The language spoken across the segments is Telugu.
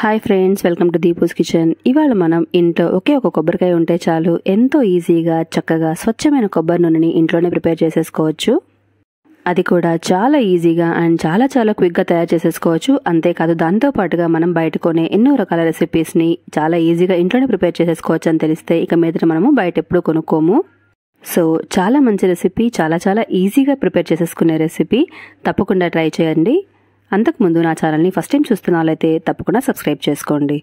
hi friends welcome to Deepu's kitchen ఇవాళ మనం ఇంట్లో ఒకే ఒక కొబ్బరికాయ ఉంటే చాలు ఎంతో ఈజీగా చక్కగా స్వచ్ఛమైన కొబ్బరి నూనెని ఇంట్లోనే ప్రిపేర్ చేసేసుకోవచ్చు అది కూడా చాలా ఈజీగా అండ్ చాలా చాలా క్విక్గా తయారు చేసేసుకోవచ్చు అంతేకాదు దాంతో పాటుగా మనం బయట కొనే ఎన్నో రకాల రెసిపీస్ని చాలా ఈజీగా ఇంట్లోనే ప్రిపేర్ చేసేసుకోవచ్చు అని తెలిస్తే ఇక మీద మనము బయట ఎప్పుడు కొనుక్కోము సో చాలా మంచి రెసిపీ చాలా చాలా ఈజీగా ప్రిపేర్ చేసేసుకునే రెసిపీ తప్పకుండా ట్రై చేయండి అంతకుముందు నా ఛానల్ని ఫస్ట్ టైం చూస్తున్నాళ్ళైతే తప్పకుండా సబ్స్క్రైబ్ చేసుకోండి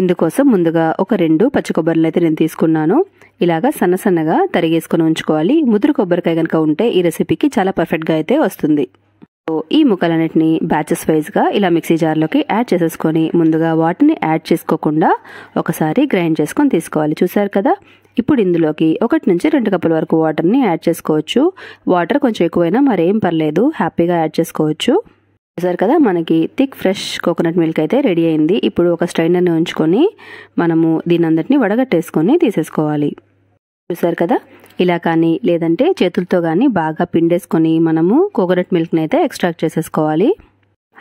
ఇందుకోసం ముందుగా ఒక రెండు పచ్చి కొబ్బరిని అయితే నేను తీసుకున్నాను ఇలాగా సన్న సన్నగా తరిగేసుకొని ఉంచుకోవాలి ముదురు కొబ్బరికాయ కనుక ఉంటే ఈ రెసిపీకి చాలా పర్ఫెక్ట్గా అయితే వస్తుంది ఈ ముక్కలన్నిటిని బ్యాచెస్ గా ఇలా మిక్సీ జార్లోకి యాడ్ చేసేసుకొని ముందుగా వాటిని యాడ్ చేసుకోకుండా ఒకసారి గ్రైండ్ చేసుకొని తీసుకోవాలి చూసారు కదా ఇప్పుడు ఇందులోకి ఒకటి నుంచి రెండు కప్పుల వరకు వాటర్ని యాడ్ చేసుకోవచ్చు వాటర్ కొంచెం ఎక్కువైనా మరేం పర్లేదు హ్యాపీగా యాడ్ చేసుకోవచ్చు చూసారు కదా మనకి థిక్ ఫ్రెష్ కోకోనట్ మిల్క్ అయితే రెడీ అయింది ఇప్పుడు ఒక ని ఉంచుకొని మనము దీని అందరినీ వడగట్టేసుకొని తీసేసుకోవాలి చూసారు కదా ఇలా కానీ లేదంటే చేతులతో కానీ బాగా పిండేసుకొని మనము కోకోనట్ మిల్క్ని అయితే ఎక్స్ట్రాక్ట్ చేసేసుకోవాలి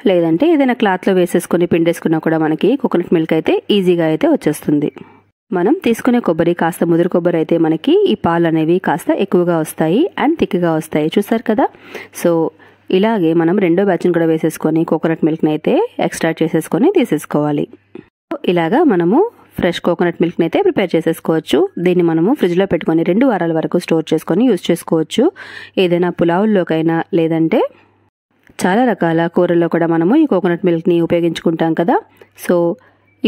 లేదంటే ఏదైనా క్లాత్లో వేసేసుకొని పిండేసుకున్నా కూడా మనకి కోకోనట్ మిల్క్ అయితే ఈజీగా అయితే వచ్చేస్తుంది మనం తీసుకునే కొబ్బరి కాస్త ముదురు కొబ్బరి అయితే మనకి ఈ పాలు అనేవి కాస్త ఎక్కువగా వస్తాయి అండ్ థిక్గా వస్తాయి చూసారు కదా సో ఇలాగే మనం రెండో బ్యాచ్ని కూడా వేసేసుకొని కోకోనట్ మిల్క్ని అయితే ఎక్స్ట్రాక్ట్ చేసేసుకొని తీసేసుకోవాలి ఇలాగా మనము ఫ్రెష్ కోకోనట్ మిల్క్ని అయితే ప్రిపేర్ చేసేసుకోవచ్చు దీన్ని మనము ఫ్రిడ్జ్లో పెట్టుకొని రెండు వారాల వరకు స్టోర్ చేసుకొని యూజ్ చేసుకోవచ్చు ఏదైనా పులావుల్లోకైనా లేదంటే చాలా రకాల కూరల్లో కూడా మనము ఈ కోకోనట్ మిల్క్ని ఉపయోగించుకుంటాం కదా సో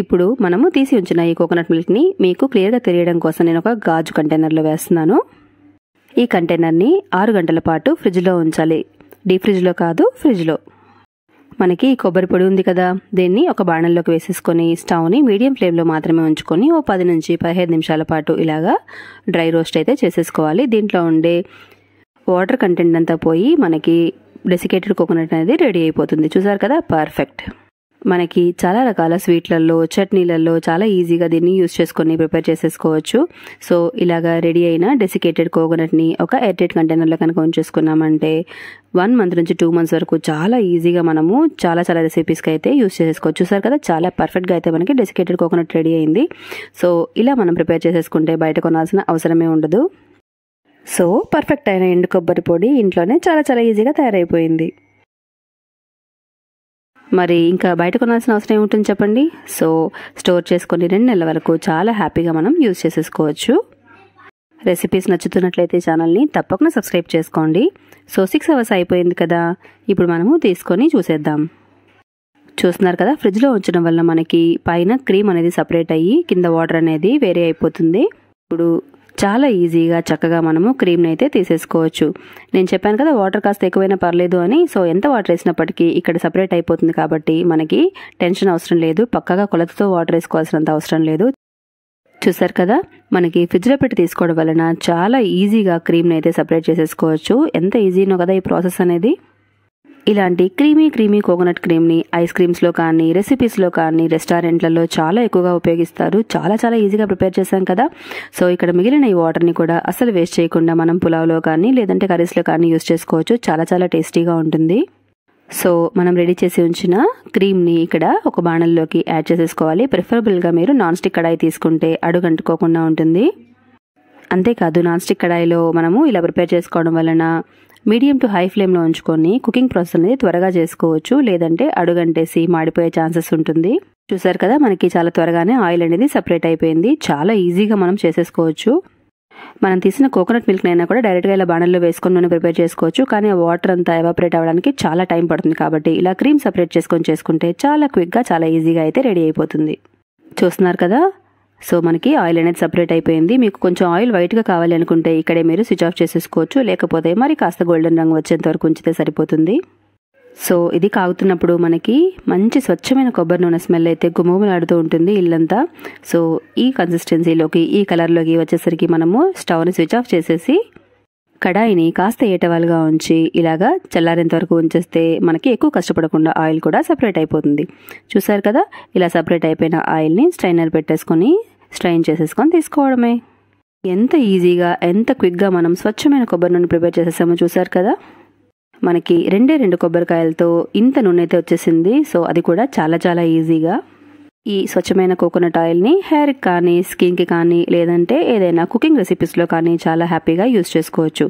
ఇప్పుడు మనము తీసి ఉంచిన ఈ కోకోనట్ మిల్క్ని మీకు క్లియర్గా తెలియడం కోసం నేను ఒక గాజు కంటైనర్లో వేస్తున్నాను ఈ కంటైనర్ని ఆరు గంటల పాటు ఫ్రిడ్జ్లో ఉంచాలి డీప్ ఫ్రిడ్జ్లో కాదు ఫ్రిడ్జ్లో మనకి కొబ్బరి పొడి ఉంది కదా దీన్ని ఒక బాణంలోకి వేసేసుకొని స్టవ్ని మీడియం ఫ్లేమ్లో మాత్రమే ఉంచుకొని ఓ పది నుంచి పదిహేను నిమిషాల పాటు ఇలాగా డ్రై రోస్ట్ అయితే చేసేసుకోవాలి దీంట్లో ఉండే వాటర్ కంటెంట్ అంతా పోయి మనకి డెసికేటెడ్ కోకోనట్ అనేది రెడీ అయిపోతుంది చూసారు కదా పర్ఫెక్ట్ మనకి చాలా రకాల స్వీట్లలో చట్నీలలో చాలా ఈజీగా దీన్ని యూస్ చేసుకొని ప్రిపేర్ చేసేసుకోవచ్చు సో ఇలాగా రెడీ అయిన డెసికేటెడ్ కోకోనట్ని ఒక ఎయిర్టైట్ కంటైనర్లో కనుక ఉంచేసుకున్నామంటే వన్ మంత్ నుంచి టూ మంత్స్ వరకు చాలా ఈజీగా మనము చాలా చాలా రెసిపీస్కి అయితే యూస్ చేసేసుకోవచ్చు చూసారు కదా చాలా పర్ఫెక్ట్గా అయితే మనకి డెసికేటెడ్ కోకోనట్ రెడీ అయింది సో ఇలా మనం ప్రిపేర్ చేసేసుకుంటే బయట కొనాల్సిన అవసరమే ఉండదు సో పర్ఫెక్ట్ అయిన ఎండు కొబ్బరి పొడి ఇంట్లోనే చాలా చాలా ఈజీగా తయారైపోయింది మరి ఇంకా బయట కొనాల్సిన అవసరం ఏముంటుంది చెప్పండి సో స్టోర్ చేసుకొని రెండు నెలల వరకు చాలా హ్యాపీగా మనం యూజ్ చేసేసుకోవచ్చు రెసిపీస్ నచ్చుతున్నట్లయితే ఛానల్ని తప్పకుండా సబ్స్క్రైబ్ చేసుకోండి సో సిక్స్ అవర్స్ అయిపోయింది కదా ఇప్పుడు మనము తీసుకొని చూసేద్దాం చూస్తున్నారు కదా ఫ్రిడ్జ్లో ఉంచడం వల్ల మనకి పైన క్రీమ్ అనేది సపరేట్ అయ్యి కింద వాటర్ అనేది వేరే అయిపోతుంది ఇప్పుడు చాలా ఈజీగా చక్కగా మనము క్రీమ్ని అయితే తీసేసుకోవచ్చు నేను చెప్పాను కదా వాటర్ కాస్త ఎక్కువైనా పర్లేదు అని సో ఎంత వాటర్ వేసినప్పటికీ ఇక్కడ సపరేట్ అయిపోతుంది కాబట్టి మనకి టెన్షన్ అవసరం లేదు పక్కగా కొలతతో వాటర్ వేసుకోవాల్సినంత అవసరం లేదు చూసారు కదా మనకి ఫ్రిడ్జ్లో పెట్టి తీసుకోవడం వలన చాలా ఈజీగా క్రీమ్ని అయితే సపరేట్ చేసేసుకోవచ్చు ఎంత ఈజీనో కదా ఈ ప్రాసెస్ అనేది ఇలాంటి క్రీమీ క్రీమీ కోకోనట్ క్రీమ్ని ఐస్ క్రీమ్స్లో కానీ రెసిపీస్లో కానీ రెస్టారెంట్లలో చాలా ఎక్కువగా ఉపయోగిస్తారు చాలా చాలా ఈజీగా ప్రిపేర్ చేశాం కదా సో ఇక్కడ మిగిలిన ఈ వాటర్ని కూడా అసలు వేస్ట్ చేయకుండా మనం పులావ్లో కానీ లేదంటే కర్రీస్లో కానీ యూస్ చేసుకోవచ్చు చాలా చాలా టేస్టీగా ఉంటుంది సో మనం రెడీ చేసి ఉంచిన క్రీమ్ని ఇక్కడ ఒక బాణల్లోకి యాడ్ చేసేసుకోవాలి ప్రిఫరబుల్గా మీరు నాన్ స్టిక్ కడాయి తీసుకుంటే అడుగంటుకోకుండా ఉంటుంది అంతేకాదు నాన్ స్టిక్ కడాయిలో మనము ఇలా ప్రిపేర్ చేసుకోవడం వలన మీడియం టు హై ఫ్లేమ్లో ఉంచుకొని కుకింగ్ ప్రాసెస్ అనేది త్వరగా చేసుకోవచ్చు లేదంటే అడుగంటేసి మాడిపోయే ఛాన్సెస్ ఉంటుంది చూసారు కదా మనకి చాలా త్వరగానే ఆయిల్ అనేది సపరేట్ అయిపోయింది చాలా ఈజీగా మనం చేసేసుకోవచ్చు మనం తీసిన కోకోనట్ మిల్క్ అయినా కూడా డైరెక్ట్గా ఇలా బాణల్లో వేసుకొని ప్రిపేర్ చేసుకోవచ్చు కానీ వాటర్ అంతా ఎవాపరేట్ అవ్వడానికి చాలా టైం పడుతుంది కాబట్టి ఇలా క్రీమ్ సపరేట్ చేసుకొని చేసుకుంటే చాలా క్విక్గా చాలా ఈజీగా అయితే రెడీ అయిపోతుంది చూస్తున్నారు కదా సో మనకి ఆయిల్ అనేది సపరేట్ అయిపోయింది మీకు కొంచెం ఆయిల్ వైట్గా కావాలి అనుకుంటే ఇక్కడే మీరు స్విచ్ ఆఫ్ చేసేసుకోవచ్చు లేకపోతే మరి కాస్త గోల్డెన్ రంగు వచ్చేంత వరకు ఉంచితే సరిపోతుంది సో ఇది కాగుతున్నప్పుడు మనకి మంచి స్వచ్ఛమైన కొబ్బరి నూనె స్మెల్ అయితే గుమగుమలాడుతూ ఉంటుంది ఇల్లంతా సో ఈ కన్సిస్టెన్సీలోకి ఈ కలర్లోకి వచ్చేసరికి మనము స్టవ్ని స్విచ్ ఆఫ్ చేసేసి కడాయిని కాస్త ఏటవాలుగా ఉంచి ఇలాగా చల్లారేంత వరకు ఉంచేస్తే మనకి ఎక్కువ కష్టపడకుండా ఆయిల్ కూడా సపరేట్ అయిపోతుంది చూసారు కదా ఇలా సపరేట్ అయిపోయిన ఆయిల్ని స్ట్రైనర్ పెట్టేసుకొని స్ట్రైన్ చేసేసుకొని తీసుకోవడమే ఎంత ఈజీగా ఎంత క్విక్గా మనం స్వచ్ఛమైన కొబ్బరి నూనె ప్రిపేర్ చేసేసామో చూసారు కదా మనకి రెండే రెండు కొబ్బరికాయలతో ఇంత నూనె అయితే వచ్చేసింది సో అది కూడా చాలా చాలా ఈజీగా ఈ స్వచ్ఛమైన కోకోనట్ ఆయిల్ని హెయిర్కి కానీ స్కిన్కి కానీ లేదంటే ఏదైనా కుకింగ్ రెసిపీస్లో కానీ చాలా హ్యాపీగా యూస్ చేసుకోవచ్చు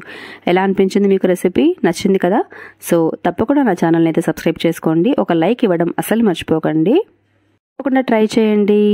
ఎలా అనిపించింది మీకు రెసిపీ నచ్చింది కదా సో తప్పకుండా నా ఛానల్ని అయితే సబ్స్క్రైబ్ చేసుకోండి ఒక లైక్ ఇవ్వడం అసలు మర్చిపోకండి తప్పకుండా ట్రై చేయండి